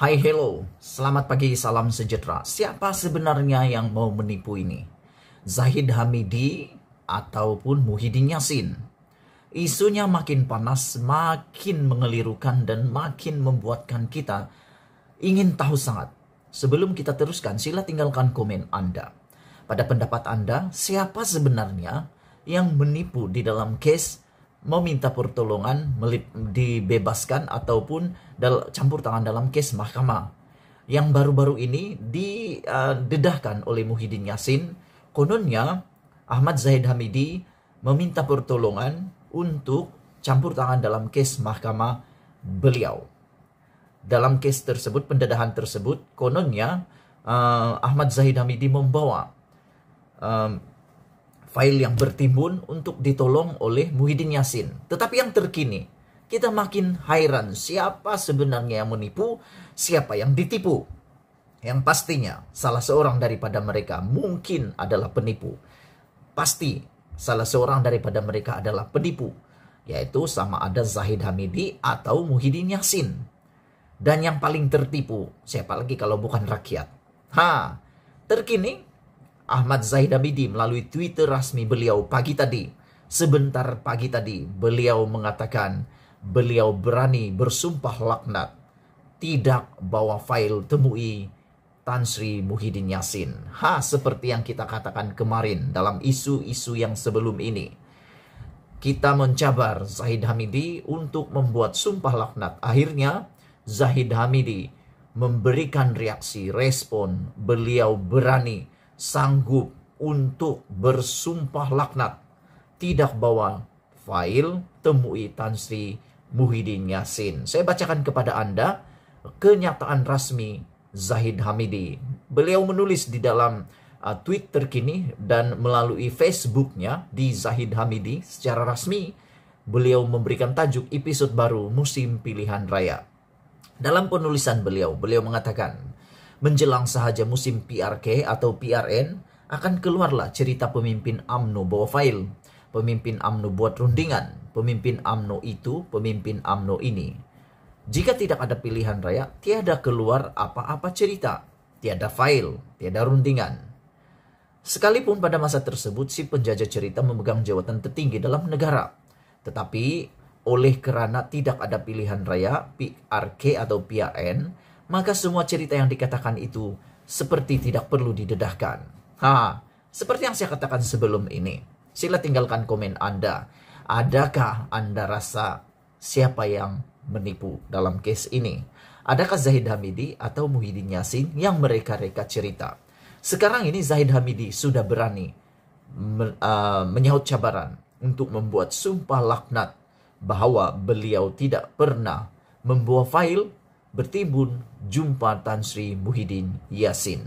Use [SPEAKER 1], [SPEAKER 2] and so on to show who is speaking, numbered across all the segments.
[SPEAKER 1] Hai hello, selamat pagi, salam sejahtera. Siapa sebenarnya yang mau menipu ini? Zahid Hamidi ataupun Muhyiddin Yassin? Isunya makin panas, makin mengelirukan dan makin membuatkan kita ingin tahu sangat. Sebelum kita teruskan, sila tinggalkan komen Anda. Pada pendapat Anda, siapa sebenarnya yang menipu di dalam case meminta pertolongan dibebaskan ataupun dal- campur tangan dalam kes mahkamah yang baru-baru ini didedahkan eh, oleh Muhyiddin Yassin, kononnya Ahmad Zahid Hamidi meminta pertolongan untuk campur tangan dalam kes mahkamah beliau dalam kes tersebut pendedahan tersebut kononnya uh, Ahmad Zahid Hamidi membawa uh, file yang bertimbun untuk ditolong oleh Muhyiddin Yassin. Tetapi yang terkini, kita makin hairan siapa sebenarnya yang menipu, siapa yang ditipu. Yang pastinya salah seorang daripada mereka mungkin adalah penipu. Pasti salah seorang daripada mereka adalah penipu, yaitu sama ada Zahid Hamidi atau Muhyiddin Yassin. Dan yang paling tertipu, siapa lagi kalau bukan rakyat? Ha, terkini Ahmad Zahid Abidi melalui Twitter rasmi beliau pagi tadi. Sebentar pagi tadi beliau mengatakan beliau berani bersumpah laknat tidak bawa file temui Tan Sri Muhyiddin Yassin. Ha, seperti yang kita katakan kemarin dalam isu-isu yang sebelum ini. Kita mencabar Zahid Hamidi untuk membuat sumpah laknat. Akhirnya Zahid Hamidi memberikan reaksi, respon. Beliau berani sanggup untuk bersumpah laknat tidak bawa fail temui Tan Sri Muhyiddin Yassin. Saya bacakan kepada Anda kenyataan rasmi Zahid Hamidi. Beliau menulis di dalam uh, tweet terkini dan melalui Facebooknya di Zahid Hamidi secara rasmi beliau memberikan tajuk episode baru musim pilihan raya. Dalam penulisan beliau, beliau mengatakan, menjelang sahaja musim PRK atau PRN, akan keluarlah cerita pemimpin AMNO bawa fail. Pemimpin AMNO buat rundingan. Pemimpin AMNO itu, pemimpin AMNO ini. Jika tidak ada pilihan raya, tiada keluar apa-apa cerita. Tiada fail, tiada rundingan. Sekalipun pada masa tersebut si penjajah cerita memegang jawatan tertinggi dalam negara. Tetapi oleh kerana tidak ada pilihan raya, PRK atau PRN, maka semua cerita yang dikatakan itu seperti tidak perlu didedahkan. Ha, seperti yang saya katakan sebelum ini. Sila tinggalkan komen Anda. Adakah Anda rasa siapa yang menipu dalam case ini? Adakah Zahid Hamidi atau Muhyiddin Yassin yang mereka-reka cerita? Sekarang ini Zahid Hamidi sudah berani me, uh, menyahut cabaran untuk membuat sumpah laknat bahwa beliau tidak pernah membawa file bertibun jumpa Tan Sri Muhyiddin Yassin.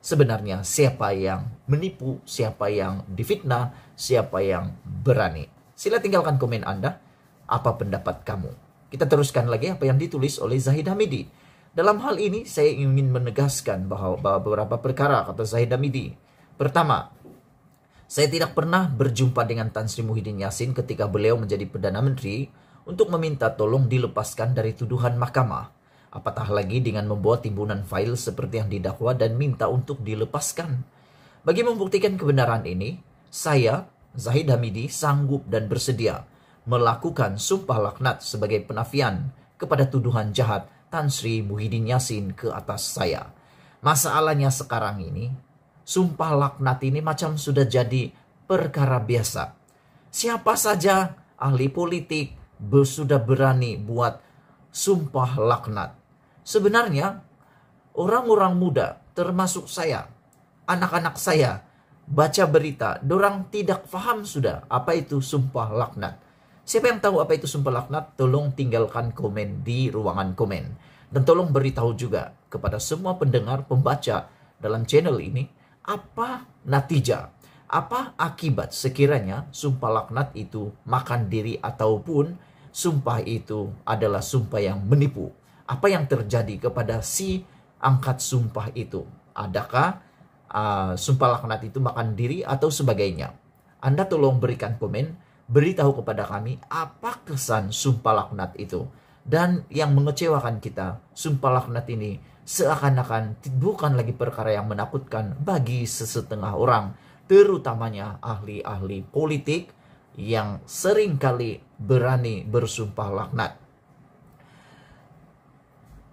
[SPEAKER 1] Sebenarnya siapa yang menipu, siapa yang difitnah, siapa yang berani. Sila tinggalkan komen Anda, apa pendapat kamu. Kita teruskan lagi apa yang ditulis oleh Zahid Hamidi. Dalam hal ini saya ingin menegaskan bahwa beberapa perkara kata Zahid Hamidi. Pertama, saya tidak pernah berjumpa dengan Tan Sri Muhyiddin Yassin ketika beliau menjadi Perdana Menteri untuk meminta tolong dilepaskan dari tuduhan mahkamah Apatah lagi dengan membawa timbunan file seperti yang didakwa dan minta untuk dilepaskan. Bagi membuktikan kebenaran ini, saya, Zahid Hamidi, sanggup dan bersedia melakukan sumpah laknat sebagai penafian kepada tuduhan jahat Tan Sri Muhyiddin Yassin ke atas saya. Masalahnya sekarang ini, sumpah laknat ini macam sudah jadi perkara biasa. Siapa saja ahli politik sudah berani buat sumpah laknat. Sebenarnya orang-orang muda termasuk saya, anak-anak saya baca berita, dorang tidak paham sudah apa itu sumpah laknat. Siapa yang tahu apa itu sumpah laknat? Tolong tinggalkan komen di ruangan komen. Dan tolong beritahu juga kepada semua pendengar, pembaca dalam channel ini, apa natija, apa akibat sekiranya sumpah laknat itu makan diri ataupun sumpah itu adalah sumpah yang menipu apa yang terjadi kepada si angkat sumpah itu. Adakah uh, sumpah laknat itu makan diri atau sebagainya? Anda tolong berikan komen, beritahu kepada kami apa kesan sumpah laknat itu. Dan yang mengecewakan kita, sumpah laknat ini seakan-akan bukan lagi perkara yang menakutkan bagi sesetengah orang, terutamanya ahli-ahli politik yang seringkali berani bersumpah laknat.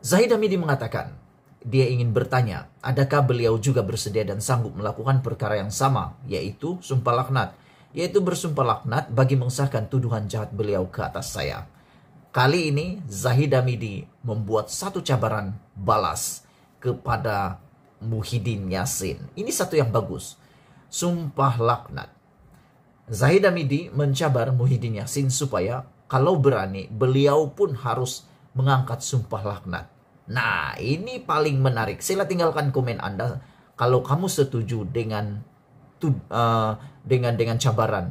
[SPEAKER 1] Zahid Hamidi mengatakan, dia ingin bertanya, adakah beliau juga bersedia dan sanggup melakukan perkara yang sama, yaitu sumpah laknat, yaitu bersumpah laknat bagi mengesahkan tuduhan jahat beliau ke atas saya. Kali ini Zahid Hamidi membuat satu cabaran balas kepada Muhyiddin Yassin Ini satu yang bagus. Sumpah laknat. Zahid Hamidi mencabar Muhyiddin Yassin supaya kalau berani beliau pun harus mengangkat sumpah laknat. Nah, ini paling menarik. Sila tinggalkan komen Anda kalau kamu setuju dengan uh, dengan dengan cabaran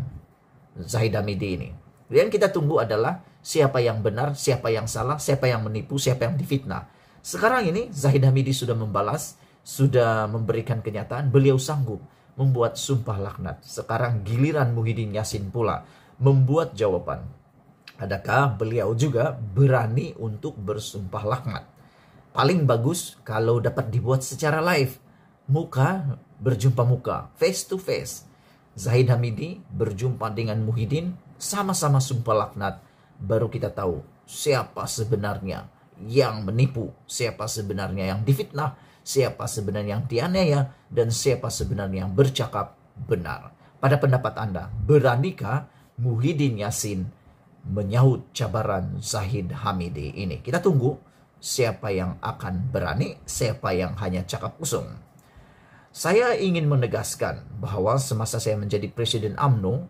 [SPEAKER 1] Zahid Hamidi ini. Yang kita tunggu adalah siapa yang benar, siapa yang salah, siapa yang menipu, siapa yang difitnah. Sekarang ini Zahid Hamidi sudah membalas, sudah memberikan kenyataan beliau sanggup membuat sumpah laknat. Sekarang giliran Muhyiddin Yassin pula membuat jawaban. Adakah beliau juga berani untuk bersumpah laknat? paling bagus kalau dapat dibuat secara live. Muka berjumpa muka, face to face. Zahid Hamidi berjumpa dengan Muhyiddin, sama-sama sumpah laknat. Baru kita tahu siapa sebenarnya yang menipu, siapa sebenarnya yang difitnah, siapa sebenarnya yang dianiaya, dan siapa sebenarnya yang bercakap benar. Pada pendapat Anda, beranikah Muhyiddin Yasin menyahut cabaran Zahid Hamidi ini? Kita tunggu siapa yang akan berani, siapa yang hanya cakap usung. Saya ingin menegaskan bahwa semasa saya menjadi Presiden AMNO,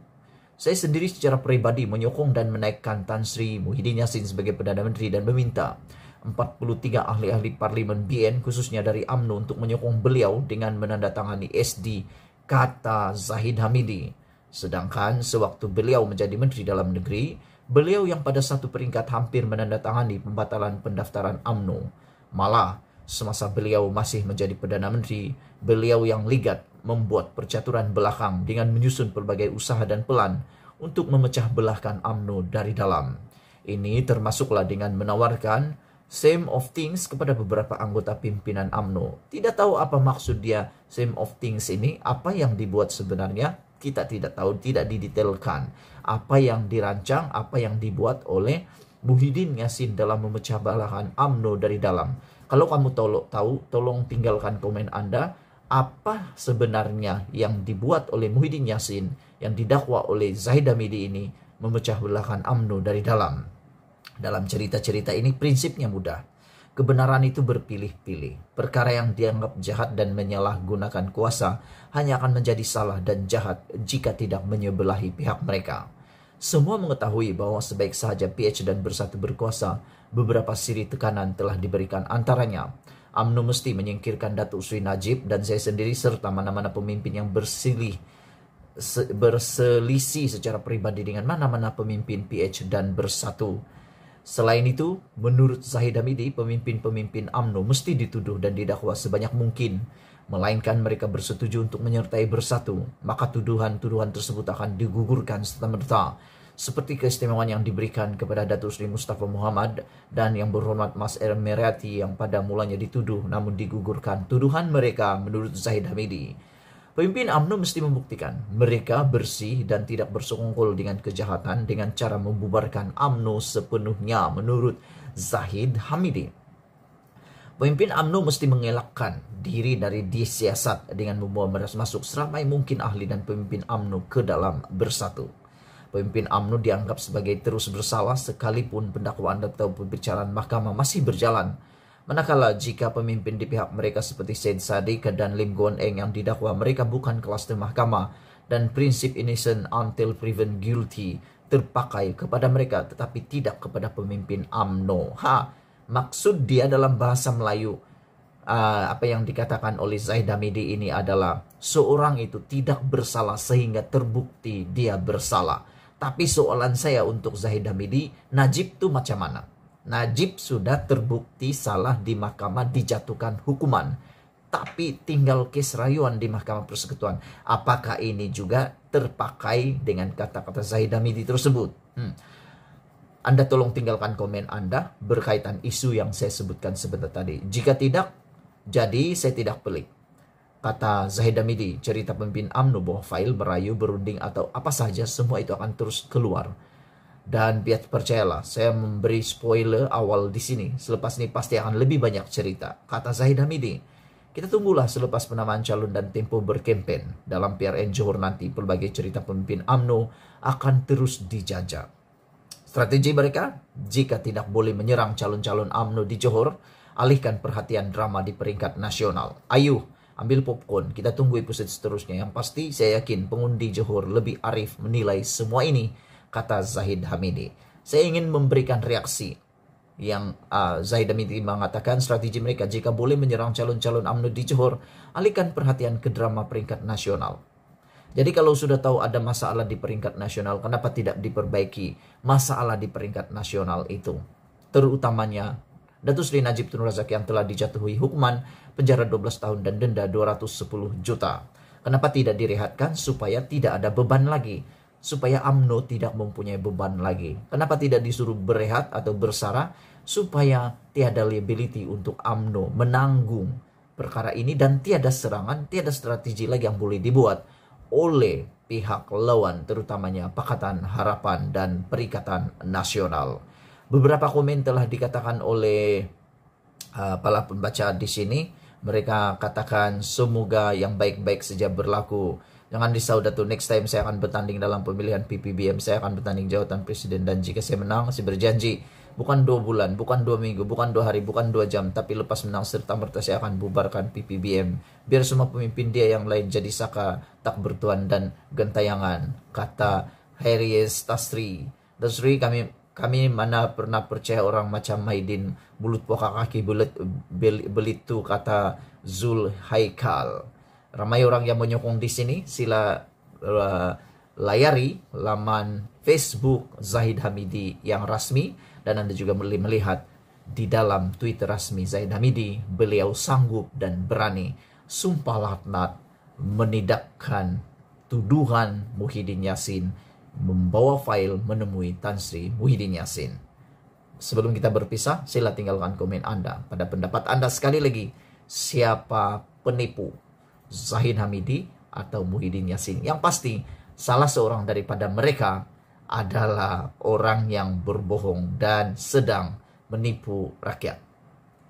[SPEAKER 1] saya sendiri secara pribadi menyokong dan menaikkan Tan Sri Muhyiddin Yassin sebagai Perdana Menteri dan meminta 43 ahli-ahli parlimen BN khususnya dari AMNO untuk menyokong beliau dengan menandatangani SD kata Zahid Hamidi. Sedangkan sewaktu beliau menjadi Menteri Dalam Negeri, Beliau yang pada satu peringkat hampir menandatangani pembatalan pendaftaran AMNO. Malah, semasa beliau masih menjadi Perdana Menteri, beliau yang ligat membuat percaturan belakang dengan menyusun berbagai usaha dan pelan untuk memecah belahkan AMNO dari dalam. Ini termasuklah dengan menawarkan same of things kepada beberapa anggota pimpinan AMNO. Tidak tahu apa maksud dia same of things ini, apa yang dibuat sebenarnya, kita tidak tahu, tidak didetailkan apa yang dirancang, apa yang dibuat oleh Muhyiddin Yassin dalam memecah belahkan AMNO dari dalam. Kalau kamu tolong tahu, tolong tinggalkan komen Anda apa sebenarnya yang dibuat oleh Muhyiddin Yassin yang didakwa oleh Zahid Hamidi ini memecah belahan AMNO dari dalam. Dalam cerita-cerita ini prinsipnya mudah Kebenaran itu berpilih-pilih. Perkara yang dianggap jahat dan menyalahgunakan kuasa hanya akan menjadi salah dan jahat jika tidak menyebelahi pihak mereka. Semua mengetahui bahwa sebaik saja PH dan bersatu berkuasa, beberapa siri tekanan telah diberikan antaranya. AMNO mesti menyingkirkan Datuk Sri Najib dan saya sendiri serta mana-mana pemimpin yang bersilih berselisih secara pribadi dengan mana-mana pemimpin PH dan bersatu. Selain itu, menurut Zahid Hamidi, pemimpin-pemimpin AMNO mesti dituduh dan didakwa sebanyak mungkin, melainkan mereka bersetuju untuk menyertai bersatu, maka tuduhan-tuduhan tersebut akan digugurkan serta-merta seperti keistimewaan yang diberikan kepada Datuk Sri Mustafa Muhammad dan yang berhormat Mas Er Meriati yang pada mulanya dituduh namun digugurkan tuduhan mereka menurut Zahid Hamidi. Pemimpin UMNO mesti membuktikan mereka bersih dan tidak bersungkul dengan kejahatan dengan cara membubarkan UMNO sepenuhnya menurut Zahid Hamidi. Pemimpin UMNO mesti mengelakkan diri dari disiasat dengan membawa meras masuk seramai mungkin ahli dan pemimpin UMNO ke dalam bersatu. Pemimpin UMNO dianggap sebagai terus bersalah sekalipun pendakwaan atau pembicaraan mahkamah masih berjalan. Manakala jika pemimpin di pihak mereka seperti Said Sadiq dan Lim Gon Eng yang didakwa mereka bukan kelas di mahkamah dan prinsip innocent until proven guilty terpakai kepada mereka tetapi tidak kepada pemimpin AMNO. Ha, maksud dia dalam bahasa Melayu uh, apa yang dikatakan oleh Zaid Hamidi ini adalah seorang itu tidak bersalah sehingga terbukti dia bersalah. Tapi soalan saya untuk Zahid Hamidi, Najib tuh macam mana? Najib sudah terbukti salah di mahkamah dijatuhkan hukuman. Tapi tinggal kes rayuan di Mahkamah Persekutuan. Apakah ini juga terpakai dengan kata-kata Zahid Hamidi tersebut? Hmm. Anda tolong tinggalkan komen Anda berkaitan isu yang saya sebutkan sebentar tadi. Jika tidak, jadi saya tidak pelik. Kata Zahid Hamidi, cerita pemimpin AMNO bahwa fail merayu, berunding, atau apa saja, semua itu akan terus keluar dan biar percayalah, saya memberi spoiler awal di sini. Selepas ini pasti akan lebih banyak cerita. Kata Zahid Hamidi, kita tunggulah selepas penamaan calon dan Tempo berkempen. Dalam PRN Johor nanti, pelbagai cerita pemimpin AMNO akan terus dijajah. Strategi mereka, jika tidak boleh menyerang calon-calon AMNO di Johor, alihkan perhatian drama di peringkat nasional. Ayo, ambil popcorn. Kita tunggu episode seterusnya. Yang pasti saya yakin pengundi Johor lebih arif menilai semua ini kata Zahid Hamidi. Saya ingin memberikan reaksi yang uh, Zahid Hamidi mengatakan strategi mereka jika boleh menyerang calon-calon UMNO di Johor, alihkan perhatian ke drama peringkat nasional. Jadi kalau sudah tahu ada masalah di peringkat nasional, kenapa tidak diperbaiki masalah di peringkat nasional itu? Terutamanya Sri Najib Tun Razak yang telah dijatuhi hukuman penjara 12 tahun dan denda 210 juta. Kenapa tidak direhatkan supaya tidak ada beban lagi supaya AMNO tidak mempunyai beban lagi. Kenapa tidak disuruh berehat atau bersara supaya tiada liability untuk AMNO menanggung perkara ini dan tiada serangan, tiada strategi lagi yang boleh dibuat oleh pihak lawan terutamanya Pakatan Harapan dan Perikatan Nasional. Beberapa komen telah dikatakan oleh uh, para pembaca di sini. Mereka katakan semoga yang baik-baik sejak berlaku Jangan risau Datu, next time saya akan bertanding dalam pemilihan PPBM, saya akan bertanding jawatan presiden dan jika saya menang, saya berjanji bukan dua bulan, bukan dua minggu, bukan dua hari, bukan dua jam, tapi lepas menang serta merta saya akan bubarkan PPBM. Biar semua pemimpin dia yang lain jadi saka, tak bertuan dan gentayangan, kata Harries Tasri. Tasri kami kami mana pernah percaya orang macam Maidin bulut pokok kaki belit tu kata Zul Haikal ramai orang yang menyokong di sini. Sila uh, layari laman Facebook Zahid Hamidi yang rasmi dan Anda juga melihat di dalam Twitter rasmi Zahid Hamidi, beliau sanggup dan berani sumpah laknat menidakkan tuduhan Muhyiddin Yassin membawa file menemui Tan Sri Muhyiddin Yassin. Sebelum kita berpisah, sila tinggalkan komen Anda. Pada pendapat Anda sekali lagi, siapa penipu Zahid Hamidi atau Muhyiddin Yassin, Yang pasti salah seorang daripada mereka adalah orang yang berbohong dan sedang menipu rakyat.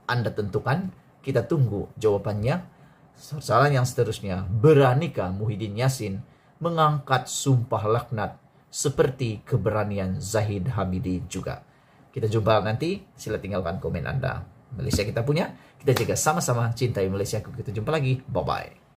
[SPEAKER 1] Anda tentukan, kita tunggu jawabannya. Soalan yang seterusnya, beranikah Muhyiddin Yassin mengangkat sumpah laknat seperti keberanian Zahid Hamidi juga. Kita jumpa nanti, sila tinggalkan komen Anda. Malaysia kita punya, kita jaga sama-sama cintai Malaysia. Kita jumpa lagi, bye-bye.